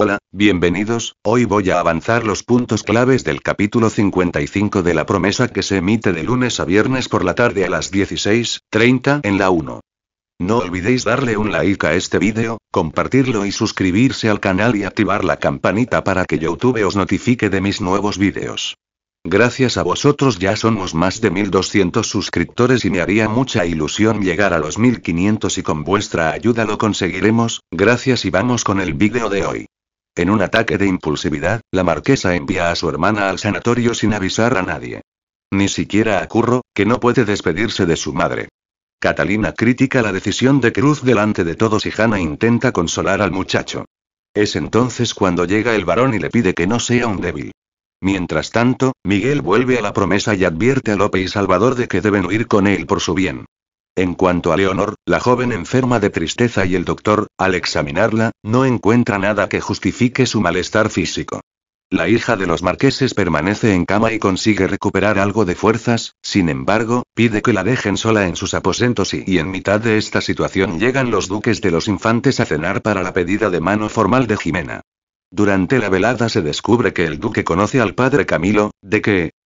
Hola, bienvenidos, hoy voy a avanzar los puntos claves del capítulo 55 de la promesa que se emite de lunes a viernes por la tarde a las 16.30 en la 1. No olvidéis darle un like a este vídeo, compartirlo y suscribirse al canal y activar la campanita para que YouTube os notifique de mis nuevos vídeos. Gracias a vosotros ya somos más de 1200 suscriptores y me haría mucha ilusión llegar a los 1500 y con vuestra ayuda lo conseguiremos, gracias y vamos con el vídeo de hoy. En un ataque de impulsividad, la marquesa envía a su hermana al sanatorio sin avisar a nadie. Ni siquiera a Curro, que no puede despedirse de su madre. Catalina critica la decisión de Cruz delante de todos y Hannah intenta consolar al muchacho. Es entonces cuando llega el varón y le pide que no sea un débil. Mientras tanto, Miguel vuelve a la promesa y advierte a Lope y Salvador de que deben huir con él por su bien. En cuanto a Leonor, la joven enferma de tristeza y el doctor, al examinarla, no encuentra nada que justifique su malestar físico. La hija de los marqueses permanece en cama y consigue recuperar algo de fuerzas, sin embargo, pide que la dejen sola en sus aposentos y, en mitad de esta situación llegan los duques de los infantes a cenar para la pedida de mano formal de Jimena. Durante la velada se descubre que el duque conoce al padre Camilo, de que,